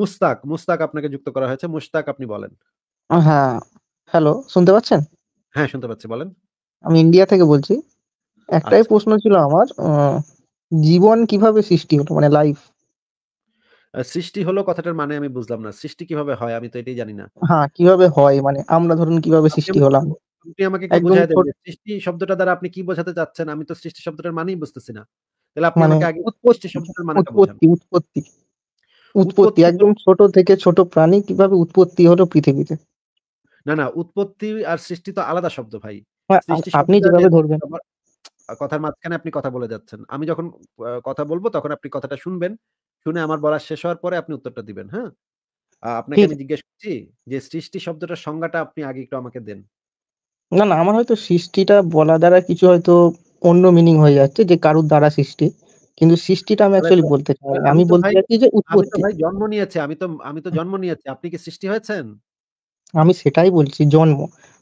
মুস্তাক মুস্তাক আপনাকে যুক্ত করা হয়েছে মুস্তাক আপনি বলেন হ্যাঁ হ্যালো শুনতে পাচ্ছেন হ্যাঁ শুনতে পাচ্ছি বলেন আমি ইন্ডিয়া থেকে বলছি একটাই আচ্ছা। প্রশ্ন ছিল আমার জীবন কিভাবে সৃষ্টি হলো মানে লাইফ সৃষ্টি হলো কথাটার মানে আমি বুঝলাম না সৃষ্টি কিভাবে হয় আমি তো এটাই জানি না হ্যাঁ কিভাবে হয় মানে আমরা ধরুন কিভাবে সৃষ্টি হলাম আপনি আমাকে কি সৃষ্টি শব্দটা দ্বারা আপনি কি বোঝাতে চাচ্ছেন আমি তো সৃষ্টি শব্দটার মানেই বুঝতেছি না তাহলে আপনাকে মানে আগে উৎপত্তি উৎপত্তি উৎপত্তি উৎপত্তি একদম ছোট থেকে ছোট প্রাণী কিভাবে উৎপত্তি হলো পৃথিবীতে না না উৎপত্তি আর সৃষ্টি তো আলাদা শব্দ ভাই হ্যাঁ, আপনি যেভাবে ধরবেন কথার মাঝখানে আপনি কথা বলে যাচ্ছেন আমি যখন কথা বলবো তখন আপনি কথাটা শুনবেন শুনে আমার বলার শেষ হওয়ার পরে আপনি উত্তরটা দিবেন হ্যাঁ আপনাকে আমি জিজ্ঞেস করছি যে সৃষ্টি শব্দটার সংজ্ঞাটা আপনি আগে একটু আমাকে দেন না না আমার হয়তো সৃষ্টিটা বলা দ্বারা কিছু হয়তো অন্য মিনিং হয়ে যাচ্ছে যে কারুর দ্বারা সৃষ্টি কিন্তু সৃষ্টিটা আমি অ্যাকচুয়ালি বলতে চাই আমি বলতে চাচ্ছি যে উৎপত্তি ভাই জন্ম নিয়েছে আমি তো আমি তো জন্ম নিয়েছি আপনি কি সৃষ্টি হয়েছেন আমি সেটাই বলছি জন্ম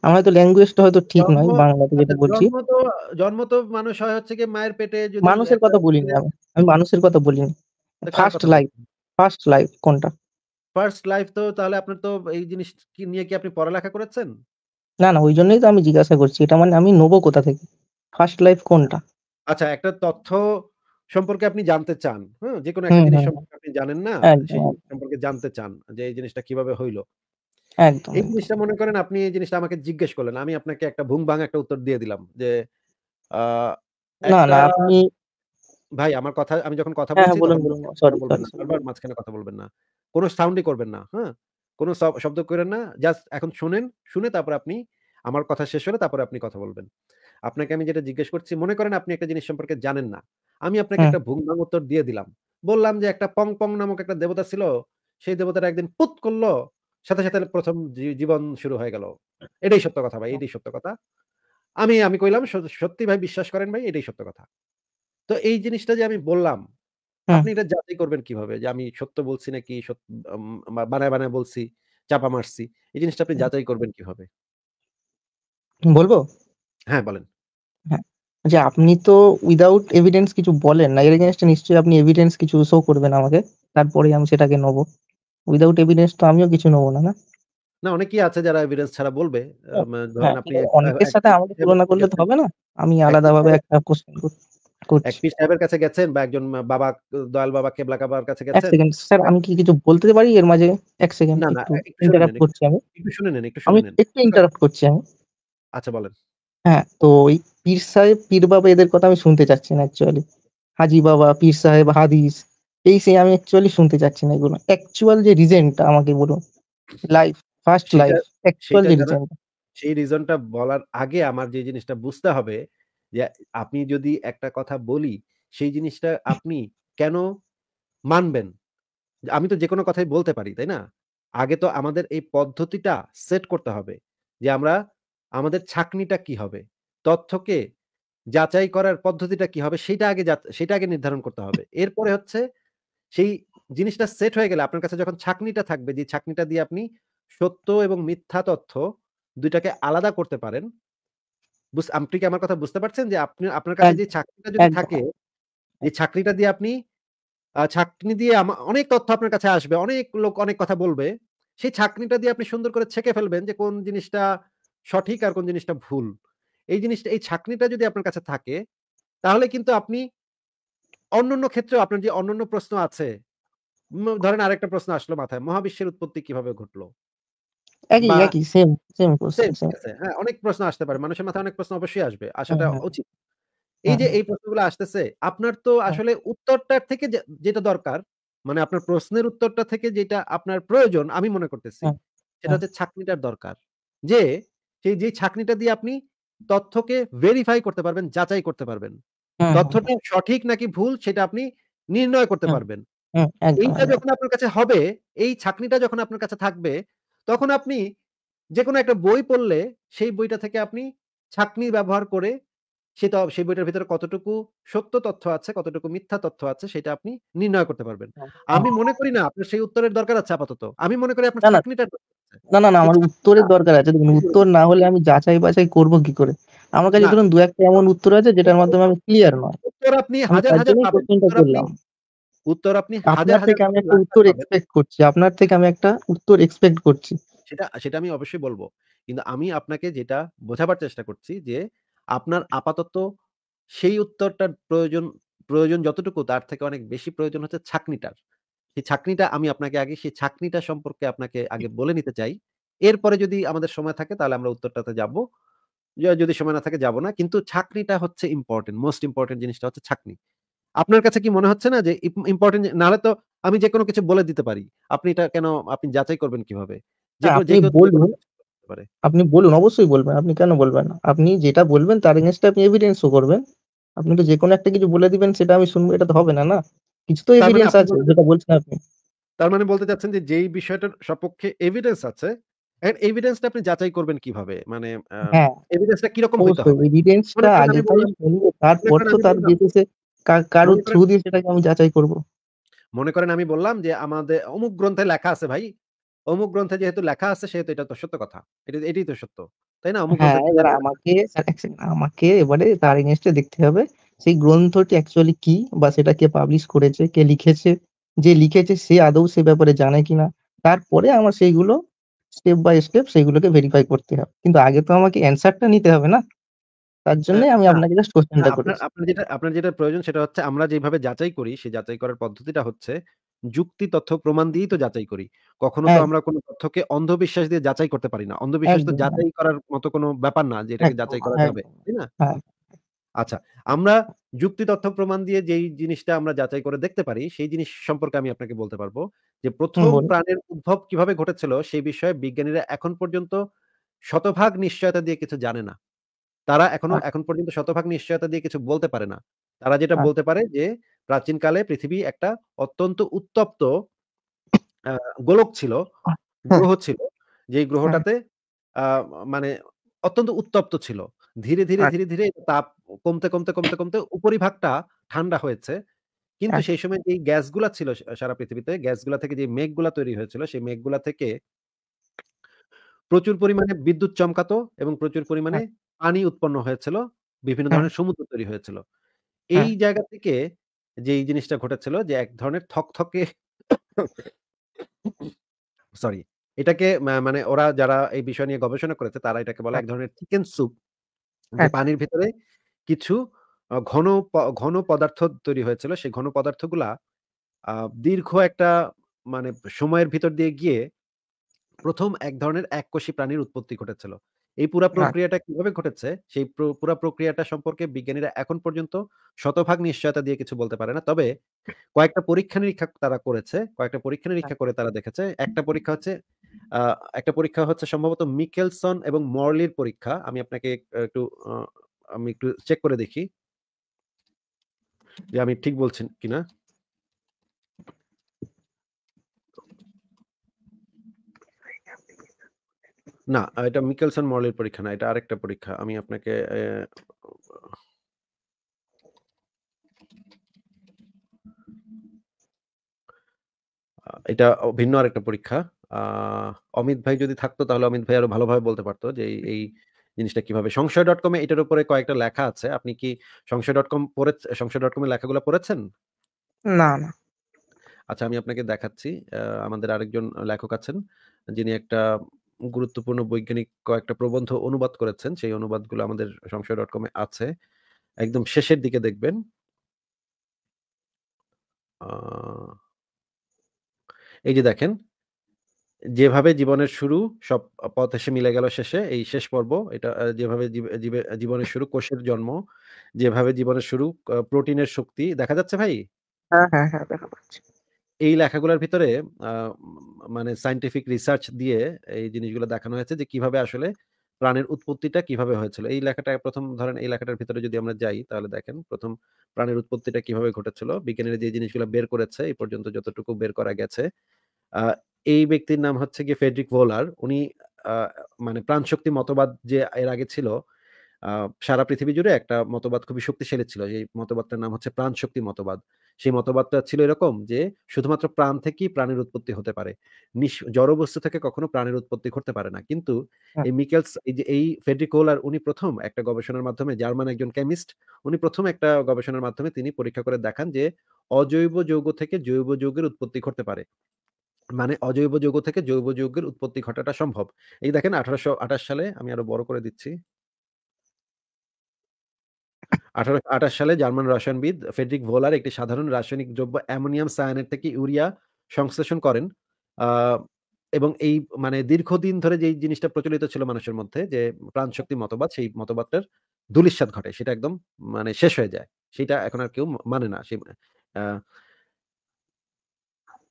আমার তো ল্যাঙ্গুয়েজটা হয়তো ঠিক নয় বাংলাতে যেটা আচ্ছা, বলছি জন্ম তো মানুষ হয় হচ্ছে কি মায়ের পেটে যদি মানুষের কথা বলিনি আমি আমি মানুষের কথা বলিনি ফার্স্ট লাইফ ফার্স্ট লাইফ কোনটা ফার্স্ট লাইফ তো তাহলে আপনার তো এই জিনিস কি নিয়ে কি আপনি পড়ালেখা করেছেন না না ওই জন্যই তো আমি জিজ্ঞাসা করছি এটা মানে আমি নেবো কোথা থেকে ফার্স্ট লাইফ কোনটা আচ্ছা একটা তথ্য সম্পর্কে আপনি জানতে চান হ্যাঁ যে কোনো একটা জিনিস সম্পর্কে আপনি জানেন না সেই সম্পর্কে জানতে চান যে এই জিনিসটা কিভাবে হইলো একদম এই জিনিসটা মনে করেন আপনি এই জিনিসটা আমাকে জিজ্ঞেস করলেন আমি আপনাকে একটা ভুং ভাঙ একটা উত্তর দিয়ে দিলাম যে না না আপনি ভাই আমার কথা আমি যখন কথা হ্যাঁ, বলছি সরি হ্যাঁ, বলবেন না বারবার মাঝখানে কথা বলবেন না কোনো সাউন্ডই করবেন না হ্যাঁ কোনো শব্দ করেন না জাস্ট এখন শুনেন শুনে তারপর আপনি আমার কথা শেষ হলে তারপর আপনি কথা বলবেন আপনাকে আমি যেটা জিজ্ঞেস করছি মনে করেন আপনি একটা জিনিস সম্পর্কে জানেন না আমি আপনাকে হ্যাঁ। একটা ভুংভাং উত্তর দিয়ে দিলাম বললাম যে একটা পং পং নামক একটা দেবতা ছিল সেই দেবতাটা একদিন পুত করলো সাথে সাথে প্রথম জীবন শুরু হয়ে গেল এটাই সত্য কথা ভাই এটাই সত্য কথা আমি আমি কইলাম সত্যি ভাই বিশ্বাস করেন ভাই এটাই সত্য কথা তো এই জিনিসটা যে আমি বললাম হ্যাঁ। আপনি এটা যাচাই করবেন কিভাবে যে আমি সত্য বলছি নাকি সত্য বানায় বানায় বলছি চাপা মারছি এই জিনিসটা আপনি হ্যাঁ। যাচাই করবেন কিভাবে বলবো হ্যাঁ বলেন যে আচ্ছা, আপনি তো উইদাউট এভিডেন্স কিছু বলেন না এর এগেনস্টে নিশ্চয়ই আপনি এভিডেন্স কিছু শো করবেন আমাকে তারপরে আমি সেটাকে নেবো উইদাউট এভিডেন্স তো আমিও কিছু নেবো না না না অনেকেই আছে যারা এভিডেন্স ছাড়া বলবে হ্যাঁ, হ্যাঁ, অনেকের সাথে আমাকে তুলনা করলে তো হবে না আমি আলাদাভাবে একটা কোশ্চেন করছি সাহেবের কাছে গেছেন বা একজন বাবা দয়াল বাবা কেবলা আমি কি কিছু বলতে পারি এর মাঝে এক সেকেন্ড না করছি আমি শুনে একটু শুনে একটু ইন্টারাপ্ট করছি আমি আচ্ছা বলেন হ্যাঁ তো ওই পীর সাহেব পীর বাবা এদের কথা আমি শুনতে চাচ্ছি না অ্যাকচুয়ালি হাজি বাবা পীর সাহেব হাদিস এই সেই আমি অ্যাকচুয়ালি শুনতে চাচ্ছি না এগুলো অ্যাকচুয়াল যে রিজনটা আমাকে বলুন লাইফ ফার্স্ট লাইফ অ্যাকচুয়াল যে রিজনটা সেই রিজনটা বলার আগে আমার যে জিনিসটা বুঝতে হবে যে আপনি যদি একটা কথা বলি সেই জিনিসটা আপনি কেন মানবেন আমি তো যে কোনো কথাই বলতে পারি তাই না আগে তো আমাদের এই পদ্ধতিটা সেট করতে হবে যে আমরা আমাদের ছাকনিটা কি হবে তথ্যকে যাচাই করার পদ্ধতিটা কি হবে সেটা আগে সেটা আগে নির্ধারণ করতে হবে এরপরে হচ্ছে সেই জিনিসটা সেট হয়ে গেলে আপনার কাছে যখন ছাকনিটা থাকবে যে ছাকনিটা দিয়ে আপনি সত্য এবং মিথ্যা তথ্য দুইটাকে আলাদা করতে পারেন আপনি কি আমার কথা বুঝতে পারছেন যে আপনি আপনার কাছে যে ছাকনিটা যদি থাকে যে ছাকনিটা দিয়ে আপনি ছাকনি দিয়ে অনেক তথ্য আপনার কাছে আসবে অনেক লোক অনেক কথা বলবে সেই ছাকনিটা দিয়ে আপনি সুন্দর করে ছেকে ফেলবেন যে কোন জিনিসটা সঠিক আর কোন জিনিসটা ভুল এই জিনিসটা এই ছাকনিটা যদি আপনার কাছে থাকে তাহলে কিন্তু আপনি অন্যান্য ক্ষেত্রেও আপনার যে অন্যান্য প্রশ্ন আছে ধরেন আরেকটা প্রশ্ন আসলো মাথায় মহাবিশ্বের উৎপত্তি কিভাবে ঘটলো হ্যাঁ, অনেক প্রশ্ন আসতে পারে মানুষের মাথায় অনেক প্রশ্ন অবশ্যই আসবে হ্যাঁ, আসাটা হ্যাঁ। উচিত এই যে এই প্রশ্নগুলো আসতেছে আপনার তো আসলে উত্তরটার থেকে যেটা দরকার মানে আপনার প্রশ্নের উত্তরটা থেকে যেটা আপনার প্রয়োজন আমি মনে করতেছি সেটা হচ্ছে ছাকনিটার দরকার যে সেই যে ছাকনিটা দিয়ে আপনি তথ্যকে ভেরিফাই করতে পারবেন যাচাই করতে পারবেন হ্যাঁ, হ্যাঁ। তথ্যটা সঠিক নাকি ভুল সেটা আপনি নির্ণয় করতে হ্যাঁ, পারবেন এইটা যখন আপনার কাছে হবে এই ছাকনিটা যখন আপনার কাছে থাকবে তখন আপনি যে কোনো একটা বই পড়লে সেই বইটা থেকে আপনি ছাকনি ব্যবহার করে সে সেই বইটার ভিতরে কতটুকু সত্য তথ্য আছে কতটুকু মিথ্যা তথ্য আছে সেটা আপনি নির্ণয় করতে পারবেন আমি মনে করি না আপনার সেই উত্তরের দরকার আছে আপাতত আমি মনে করি আপনার ছাকনিটা না না না আমার উত্তরের দরকার আছে দেখুন উত্তর না হলে আমি যাচাই বাছাই করবো কি করে আমার কাছে ধরুন দু একটা এমন উত্তর আছে যেটার মাধ্যমে আমি ক্লিয়ার নয় আপনি হাজার হাজার করলাম উত্তর আপনি হাজার থেকে আমি একটা উত্তর এক্সপেক্ট করছি আপনার থেকে আমি একটা উত্তর এক্সপেক্ট করছি সেটা সেটা আমি অবশ্যই বলবো কিন্তু আমি আপনাকে যেটা বোঝাবার চেষ্টা করছি যে আপনার আপাতত সেই উত্তরটার প্রয়োজন প্রয়োজন যতটুকু তার থেকে অনেক বেশি প্রয়োজন হচ্ছে ছাকনিটার সেই ছাকনিটা আমি আপনাকে আগে সেই ছাকনিটা সম্পর্কে আপনাকে আগে বলে নিতে চাই এরপরে যদি আমাদের সময় থাকে তাহলে আমরা উত্তরটাতে যাবো যদি সময় না থাকে যাব না কিন্তু ছাকনিটা হচ্ছে ইম্পর্টেন্ট মোস্ট ইম্পর্টেন্ট জিনিসটা হচ্ছে ছাকনি আপনার কাছে কি মনে হচ্ছে না যে ইম্পর্টেন্ট নাহলে তো আমি যে কোনো কিছু বলে দিতে পারি আপনি এটা কেন আপনি যাচাই করবেন কিভাবে আপনি বলুন অবশ্যই বলবেন আপনি কেন বলবেন আপনি যেটা বলবেন তার এগেনস্টে আপনি এভিডেন্সও করবেন আপনি তো যে কোনো একটা কিছু বলে দিবেন সেটা আমি শুনবো এটা তো হবে না না কিছু তো এভিডেন্স মানে আছে যেটা বলছেন আপনি তার মানে বলতে চাচ্ছেন যে যেই বিষয়টার সপক্ষে এভিডেন্স আছে এন্ড এভিডেন্সটা আপনি যাচাই করবেন কিভাবে মানে এভিডেন্সটা কি রকম হতে হবে এভিডেন্সটা আগে তাহলে তারপর তো তার যেতেছে কারো থ্রু দিয়ে সেটাকে আমি যাচাই করব মনে করেন আমি বললাম যে আমাদের অমুক গ্রন্থে লেখা আছে ভাই অমুক গ্রন্থে যেহেতু লেখা আছে সেহেতু এটা তো সত্য কথা এটা এটাই তো সত্য তাই না অমুক হ্যাঁ, আমাকে আমাকে এবারে তার এগেনস্টে দেখতে হবে সেই গ্রন্থটি অ্যাকচুয়ালি কি বা সেটা কে পাবলিশ করেছে কে লিখেছে যে লিখেছে সে আদৌ সে ব্যাপারে জানে কিনা তারপরে আমার সেইগুলো স্টেপ বাই স্টেপ সেইগুলোকে ভেরিফাই করতে হবে কিন্তু আগে তো আমাকে অ্যানসারটা নিতে হবে না তার জন্য আমি আচ্ছা, আপনাকে জাস্ট কোশ্চেনটা করি আপনার যেটা আপনার যেটা প্রয়োজন সেটা হচ্ছে আমরা যেভাবে যাচাই করি সেই যাচাই করার পদ্ধতিটা হচ্ছে যুক্তি তথ্য প্রমাণ দিয়েই তো যাচাই করি কখনো তো হ্যাঁ। আমরা কোনো তথ্যকে অন্ধবিশ্বাস দিয়ে যাচাই করতে পারি না অন্ধবিশ্বাস তো হ্যাঁ। যাচাই করার মতো কোনো ব্যাপার না যে এটাকে যাচাই করা হ্যাঁ। যাবে তাই না আচ্ছা আমরা যুক্তি তথ্য প্রমাণ দিয়ে যেই জিনিসটা আমরা যাচাই করে দেখতে পারি সেই জিনিস সম্পর্কে আমি আপনাকে বলতে পারবো যে প্রথম প্রাণের উদ্ভব কিভাবে ঘটেছিল সেই বিষয়ে বিজ্ঞানীরা এখন পর্যন্ত শতভাগ নিশ্চয়তা দিয়ে কিছু জানে না তারা এখনো আচ্ছা। এখন পর্যন্ত শতভাগ নিশ্চয়তা দিয়ে কিছু বলতে পারে না তারা যেটা আচ্ছা। বলতে পারে যে প্রাচীনকালে পৃথিবী একটা অত্যন্ত উত্তপ্ত গোলক ছিল গ্রহ হ্যাঁ। ছিল যে হ্যাঁ। গ্রহটাতে মানে অত্যন্ত উত্তপ্ত ছিল ধীরে ধীরে আচ্ছা। ধীরে ধীরে তাপ কমতে কমতে কমতে কমতে উপরিভাগটা ঠান্ডা হয়েছে কিন্তু আচ্ছা। সেই সময় যে গ্যাসগুলা ছিল সারা পৃথিবীতে গ্যাসগুলা থেকে যে মেঘগুলা তৈরি হয়েছিল সেই মেঘগুলা থেকে প্রচুর পরিমাণে বিদ্যুৎ চমকাতো এবং প্রচুর পরিমাণে আচ্ছা। পানি উৎপন্ন হয়েছিল বিভিন্ন হ্যাঁ। ধরনের সমুদ্র তৈরি হয়েছিল এই হ্যাঁ। জায়গা থেকে যে এই জিনিসটা ঘটেছিল যে এক ধরনের থকথকে সরি এটাকে মানে ওরা যারা এই বিষয় নিয়ে গবেষণা করেছে তারা এটাকে বলে হ্যাঁ। এক ধরনের চিকেন স্যুপ আচ্ছা। পানির ভিতরে কিছু ঘন ঘন পদার্থ তৈরি হয়েছিল। সেই ঘন পদার্থগুলা আ দীর্ঘ একটা মানে সময়ের ভিতর দিয়ে গিয়ে প্রথম এক ধরনের এককোষী প্রাণীর উৎপত্তি ঘটেছিল। এই পুরা প্রক্রিয়াটা কিভাবে ঘটেছে, সেই পুরা প্রক্রিয়াটা সম্পর্কে বিজ্ঞানীরা এখন পর্যন্ত শতভাগ নিশ্চয়তা দিয়ে কিছু বলতে পারে না। তবে কয়েকটা পরীক্ষা-নিরীক্ষা তারা করেছে। কয়েকটা পরীক্ষা-নিরীক্ষা হ্যাঁ। করে তারা দেখেছে। একটা পরীক্ষা হচ্ছে একটা পরীক্ষা হচ্ছে সম্ভবত মিকেলসন এবং মরলির পরীক্ষা। আমি আপনাকে একটু আমি একটু চেক করে দেখি যে আমি ঠিক বলছেন কিনা না এটা মিকেলসন মডেলের পরীক্ষা না এটা আরেকটা পরীক্ষা আমি আপনাকে এটা ভিন্ন আরেকটা পরীক্ষা অমিত ভাই যদি থাকতো তাহলে অমিত ভাই আরো ভালোভাবে বলতে পারতো যে এই জিনিসটা কিভাবে সংশয় ডট কমে এটার উপরে কয়েকটা লেখা আছে আপনি কি সংশয় ডট কম পড়ে সংশয় ডট কমের লেখাগুলো পড়েছেন না না আচ্ছা আমি আপনাকে দেখাচ্ছি আমাদের আরেকজন লেখক আছেন যিনি একটা গুরুত্বপূর্ণ বৈজ্ঞানিক কয়েকটা প্রবন্ধ অনুবাদ করেছেন সেই অনুবাদগুলো আমাদের সংশয় ডট কমে আছে একদম শেষের দিকে দেখবেন এই যে দেখেন যেভাবে জীবনের শুরু সব পথ এসে মিলে গেল শেষে এই শেষ পর্ব এটা যেভাবে জীবনের শুরু কোষের জন্ম যেভাবে জীবনের শুরু প্রোটিনের শক্তি দেখা যাচ্ছে ভাই হ্যাঁ, হ্যাঁ, হ্যাঁ, এই লেখাগুলোর ভিতরে মানে সাইন্টিফিক রিসার্চ দিয়ে এই জিনিসগুলো দেখানো হয়েছে যে কিভাবে আসলে প্রাণের উৎপত্তিটা কিভাবে হয়েছিল এই লেখাটা প্রথম ধরেন এই লেখাটার ভিতরে যদি আমরা যাই তাহলে দেখেন প্রথম প্রাণের উৎপত্তিটা কিভাবে ঘটেছিল বিজ্ঞানীরা যে জিনিসগুলো বের করেছে এই পর্যন্ত যতটুকু বের করা গেছে এই ব্যক্তির নাম হচ্ছে গিয়ে ফেডরিক ভোলার উনি মানে প্রাণশক্তি মতবাদ যে এর আগে ছিল সারা পৃথিবী জুড়ে একটা মতবাদ খুবই শক্তিশালী ছিল যে মতবাদটার নাম হচ্ছে প্রাণশক্তি মতবাদ সেই মতবাদটা ছিল এরকম যে শুধুমাত্র প্রাণ থেকেই প্রাণের উৎপত্তি হতে পারে জড় বস্তু থেকে কখনো প্রাণের উৎপত্তি করতে পারে না কিন্তু হ্যাঁ। এই মিকেলস এই ফেডরিক এই উনি প্রথম একটা গবেষণার মাধ্যমে জার্মান একজন কেমিস্ট উনি প্রথম একটা গবেষণার মাধ্যমে তিনি পরীক্ষা করে দেখান যে অজৈব যৌগ থেকে জৈব যৌগের উৎপত্তি করতে পারে মানে অজৈব যৌগ থেকে জৈব যৌগের উৎপত্তি ঘটাটা সম্ভব এই দেখেন আঠারোশো আঠাশ সালে আমি আরো বড় করে দিচ্ছি আঠারোশো আঠাশ সালে জার্মান রসায়নবিদ ফেডরিক ভোলার একটি সাধারণ রাসায়নিক দ্রব্য অ্যামোনিয়াম সায়ানেট থেকে ইউরিয়া সংশ্লেষণ করেন এবং এই মানে দীর্ঘদিন ধরে যে জিনিসটা প্রচলিত ছিল মানুষের মধ্যে যে প্রাণশক্তি মতবাদ সেই মতবাদটার দুলিশ্বাদ ঘটে সেটা একদম মানে শেষ হয়ে যায় সেটা এখন আর কেউ মানে না সেই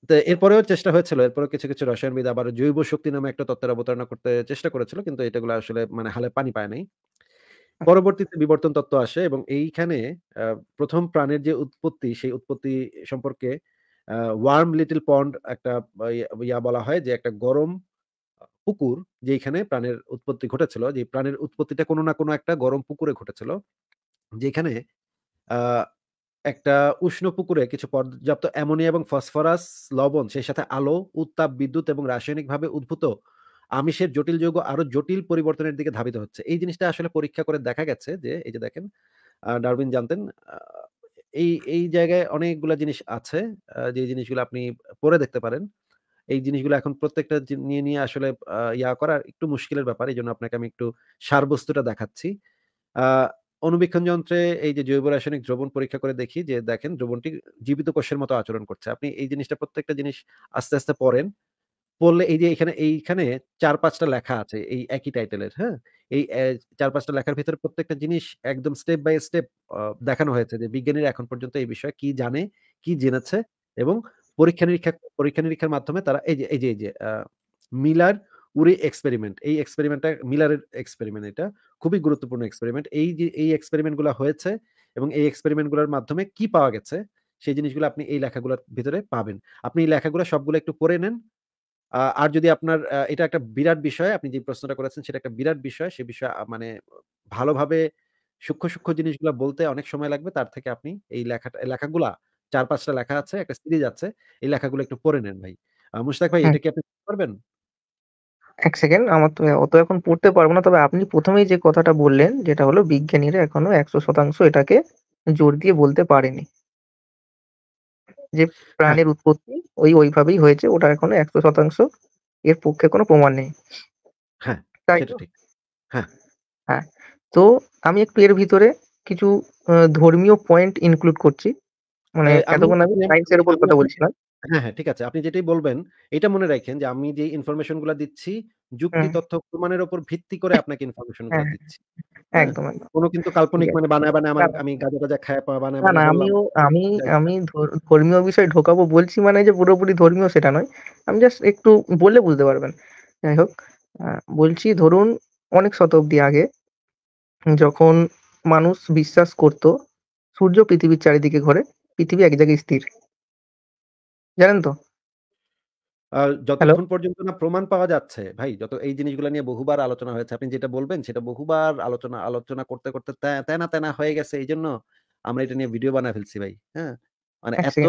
তো এরপরেও চেষ্টা হয়েছিল এরপরে কিছু কিছু রসায়নবিদ আবার জৈব শক্তি নামে একটা তত্ত্বের অবতারণা করতে চেষ্টা করেছিল কিন্তু এটাগুলো আসলে মানে হালে পানি পায় নাই আচ্ছা। পরবর্তীতে বিবর্তন তত্ত্ব আসে এবং এইখানে প্রথম প্রাণের যে উৎপত্তি সেই উৎপত্তি সম্পর্কে ওয়ার্ম লিটিল পন্ড একটা ইয়া বলা হয় যে একটা গরম পুকুর যেখানে প্রাণের উৎপত্তি ঘটেছিল যে প্রাণের উৎপত্তিটা কোনো না কোনো একটা গরম পুকুরে ঘটেছিল যেখানে একটা উষ্ণ পুকুরে কিছু পর্যাপ্ত অ্যামোনিয়া এবং ফসফরাস লবণ সেই সাথে আলো উত্তাপ বিদ্যুৎ এবং রাসায়নিকভাবে উদ্ভূত আমিষের জটিল যৌগ আরো জটিল পরিবর্তনের দিকে ধাবিত হচ্ছে এই জিনিসটা আসলে পরীক্ষা করে দেখা গেছে যে এই যে দেখেন ডারবিন জানতেন এই এই জায়গায় অনেকগুলা জিনিস আছে যে জিনিসগুলো আপনি পড়ে দেখতে পারেন এই জিনিসগুলো এখন প্রত্যেকটা নিয়ে নিয়ে আসলে ইয়া করা একটু মুশকিলের ব্যাপার এই জন্য আপনাকে আমি একটু সারবস্তুটা দেখাচ্ছি অনুবীক্ষণ যন্ত্রে এই যে জৈব রাসায়নিক দ্রবণ পরীক্ষা করে দেখি যে দেখেন দ্রবণটি জীবিত কোষের মতো আচরণ করছে আপনি এই জিনিসটা প্রত্যেকটা জিনিস আস্তে আস্তে পড়েন পড়লে এই যে এখানে এইখানে চার পাঁচটা লেখা আছে এই একই টাইটেলের হ্যাঁ এই চার পাঁচটা লেখার ভিতরে প্রত্যেকটা জিনিস একদম স্টেপ বাই স্টেপ দেখানো হয়েছে যে বিজ্ঞানীরা এখন পর্যন্ত এই বিষয়ে কি জানে কি জেনেছে এবং পরীক্ষা নিরীক্ষা পরীক্ষা নিরীক্ষার মাধ্যমে তারা এই যে এই যে এই যে মিলার উরি এক্সপেরিমেন্ট এই এক্সপেরিমেন্টটা মিলারের এক্সপেরিমেন্ট এটা খুবই গুরুত্বপূর্ণ এক্সপেরিমেন্ট এই যে এই এক্সপেরিমেন্টগুলো হয়েছে এবং এই এক্সপেরিমেন্টগুলোর মাধ্যমে কি পাওয়া গেছে সেই জিনিসগুলো আপনি এই লেখাগুলোর ভিতরে পাবেন আপনি এই লেখাগুলো সবগুলো একটু পড়ে নেন আর যদি আপনার এটা একটা বিরাট বিষয় আপনি যে প্রশ্নটা করেছেন সেটা একটা বিরাট বিষয় সে বিষয় মানে ভালোভাবে সূক্ষ্ম সূক্ষ্ম জিনিসগুলো বলতে অনেক সময় লাগবে তার থেকে আপনি এই লেখাটা লেখাগুলা চার পাঁচটা লেখা আছে একটা সিরিজ আছে এই লেখাগুলো একটু পড়ে নেন ভাই মুশতাক ভাই হ্যাঁ। এটা কি আপনি পারবেন এক সেকেন্ড আমার তো অত এখন পড়তে পারবো না তবে আপনি প্রথমেই যে কথাটা বললেন যেটা হলো বিজ্ঞানীরা এখনো একশো শতাংশ এটাকে জোর দিয়ে বলতে পারেনি যে প্রাণের উৎপত্তি ওই ওইভাবেই হয়েছে ওটা এখনো একশো শতাংশ এর পক্ষে কোনো প্রমাণ নেই হ্যাঁ, তাই হ্যাঁ।, হ্যাঁ তো আমি একটু এর ভিতরে কিছু ধর্মীয় পয়েন্ট ইনক্লুড করছি মানে এতক্ষণ আমি সায়েন্সের উপর কথা বলছিলাম হ্যাঁ, হ্যাঁ, ঠিক আছে। আপনি যেটাই বলবেন, এটা মনে রাখেন যে আমি যে ইনফরমেশন গুলা দিচ্ছি, হ্যাঁ, যুক্তি, হ্যাঁ। তথ্য, প্রমাণের উপর ভিত্তি করে হ্যাঁ, আপনাকে ইনফরমেশন গুলা দিচ্ছি। একদম, কোনো কিন্তু কাল্পনিক মানে বানায়, বানায় আমার আমি গাজা টাজা খায়া পা বানায়, না, না, আমিও আমি আমি ধর্মীয় বিষয়ে ঢোকাবো বলছি মানে যে পুরোপুরি ধর্মীয় সেটা নয়। আমি জাস্ট একটু বললে বুঝতে পারবেন। যাই হোক, আ বলছি ধরুন অনেক শতাব্দী আগে যখন মানুষ বিশ্বাস করত সূর্য পৃথিবীর চারিদিকে ঘরে পৃথিবী এক জায়গায় স্থির। জানেন তো যতক্ষণ পর্যন্ত না প্রমাণ পাওয়া যাচ্ছে ভাই যত এই জিনিসগুলো নিয়ে বহুবার আলোচনা হয়েছে আপনি যেটা বলবেন সেটা বহুবার আলোচনা আলোচনা করতে করতে তেনা তেনা হয়ে গেছে এই জন্য আমরা এটা নিয়ে ভিডিও বানা ফেলছি ভাই হ্যাঁ মানে এত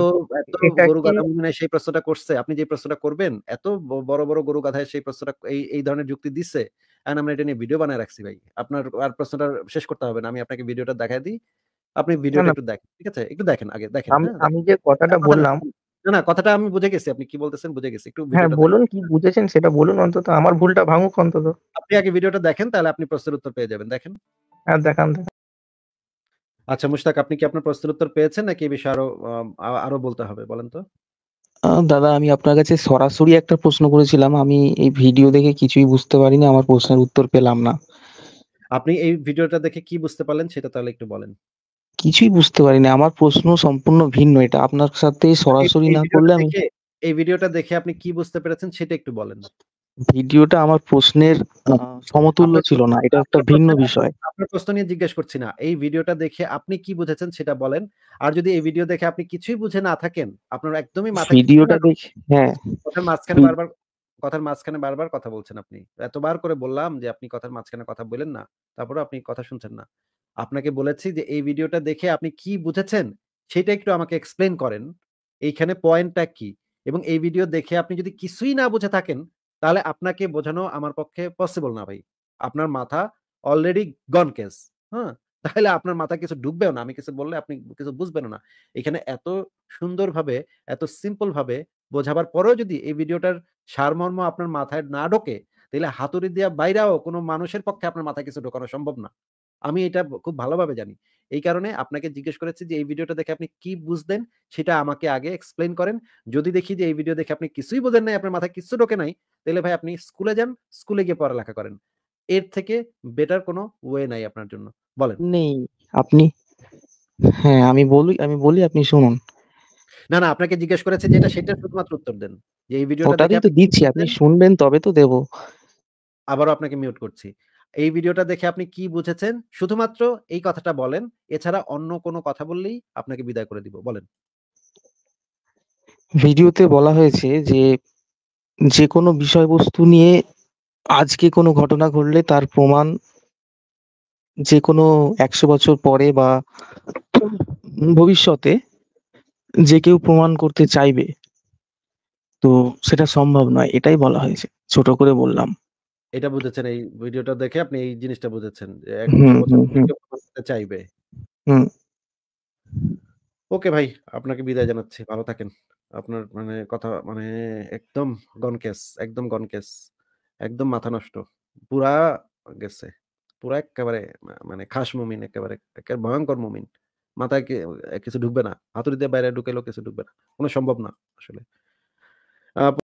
গরু গাধা মনে সেই প্রশ্নটা করছে আপনি যে প্রশ্নটা করবেন এত বড় বড় গরু গাধায় সেই প্রশ্নটা এই এই ধরনের যুক্তি দিচ্ছে এখন আমরা এটা নিয়ে ভিডিও বানায় রাখছি ভাই আপনার আর প্রশ্নটা শেষ করতে হবে না আমি আপনাকে ভিডিওটা দেখাই দিই আপনি ভিডিওটা একটু দেখেন ঠিক আছে একটু দেখেন আগে দেখেন হ্যাঁ, আমি যে কথাটা বললাম না না কথাটা আমি বুঝে গেছি আপনি কি বলতেছেন বুঝে গেছি একটু হ্যাঁ বলুন কি বুঝেছেন সেটা বলুন অন্তত আমার ভুলটা ভাঙুক অন্তত আপনি আগে ভিডিওটা দেখেন তাহলে আপনি প্রশ্নের উত্তর পেয়ে যাবেন দেখেন হ্যাঁ দেখান আচ্ছা মুশতাক আপনি কি আপনার প্রশ্নের উত্তর পেয়েছেন নাকি এই বিষয়ে আরো আরো বলতে হবে বলেন তো দাদা আমি আপনার কাছে সরাসরি একটা প্রশ্ন করেছিলাম আমি এই ভিডিও দেখে কিছুই বুঝতে পারিনি আমার প্রশ্নের উত্তর পেলাম না আপনি এই ভিডিওটা দেখে কি বুঝতে পারলেন সেটা তাহলে একটু বলেন কিছুই বুঝতে পারিনি আমার প্রশ্ন সম্পূর্ণ ভিন্ন এটা আপনার সাথে সরাসরি না করলে আমি এই ভিডিওটা দেখে আপনি কি বুঝতে পেরেছেন সেটা একটু বলেন ভিডিওটা আমার প্রশ্নের সমতুল্য ছিল না এটা একটা ভিন্ন বিষয় আপনার প্রশ্ন নিয়ে জিজ্ঞেস করছি না এই ভিডিওটা দেখে আপনি কি বুঝেছেন সেটা বলেন আর যদি এই ভিডিও দেখে আপনি কিছুই বুঝে না থাকেন আপনার একদমই মাথা ভিডিওটা দেখে হ্যাঁ কথার মাঝখানে বারবার কথার মাঝখানে বারবার কথা বলছেন আপনি এতবার করে বললাম যে আপনি কথার মাঝখানে কথা বলেন না তারপরে আপনি কথা শুনছেন না আপনাকে বলেছি যে এই ভিডিওটা দেখে আপনি কি বুঝেছেন সেটা একটু আমাকে এক্সপ্লেন করেন এইখানে পয়েন্টটা কি এবং এই ভিডিও দেখে আপনি যদি কিছুই না বুঝে থাকেন তাহলে আপনাকে বোঝানো আমার পক্ষে পসিবল না ভাই আপনার মাথা অলরেডি গন কেস হ্যাঁ তাহলে আপনার মাথা কিছু ডুববেও না আমি কিছু বললে আপনি কিছু বুঝবেন না এখানে এত সুন্দরভাবে এত সিম্পল ভাবে বোঝাবার পরেও যদি এই ভিডিওটার সারমর্ম আপনার মাথায় না ঢোকে তাহলে হাতুড়ি দেওয়া বাইরেও কোনো মানুষের পক্ষে আপনার মাথায় কিছু ঢোকানো সম্ভব না আমি এটা খুব ভালোভাবে জানি এই কারণে আপনাকে জিজ্ঞেস করেছি যে এই ভিডিওটা দেখে আপনি কি বুঝলেন সেটা আমাকে আগে এক্সপ্লেন করেন যদি দেখি যে এই ভিডিও দেখে আপনি কিছুই বোঝেন নাই আপনার মাথায় কিছু ঢোকে নাই তাহলে ভাই আপনি স্কুলে যান স্কুলে গিয়ে পড়ালেখা করেন এর থেকে বেটার কোনো ওয়ে নাই আপনার জন্য বলেন নেই আপনি হ্যাঁ আমি বলি আমি বলি আপনি শুনুন না না আপনাকে জিজ্ঞেস করেছে যেটা সেটা শুধুমাত্র উত্তর দেন যে এই ভিডিওটা ওটাই তো দিচ্ছি আপনি শুনবেন তবে তো দেব আবারও আপনাকে মিউট করছি এই ভিডিওটা দেখে আপনি কি বুঝেছেন শুধুমাত্র এই কথাটা বলেন এছাড়া অন্য কোনো কথা বললেই আপনাকে বিদায় করে দিব বলেন ভিডিওতে বলা হয়েছে যে যে কোনো বিষয়বস্তু নিয়ে আজকে কোনো ঘটনা ঘটলে তার প্রমাণ যে কোনো একশো বছর পরে বা ভবিষ্যতে যে কেউ প্রমাণ করতে চাইবে তো সেটা সম্ভব নয় এটাই বলা হয়েছে ছোট করে বললাম এটা বুঝেছেন এই ভিডিওটা দেখে আপনি এই জিনিসটা বুঝেছেন চাইবে ওকে ভাই আপনাকে বিদায় জানাচ্ছি ভালো থাকেন আপনার মানে কথা মানে একদম গন কেস একদম গন কেস একদম মাথা নষ্ট পুরা গেছে পুরা একেবারে মানে খাস মুমিন একেবারে একেবারে ভয়ঙ্কর মুমিন মাথায় কিছু ঢুকবে না হাতুড়ি দিয়ে বাইরে ঢুকেলেও কিছু ঢুকবে না কোনো সম্ভব না আসলে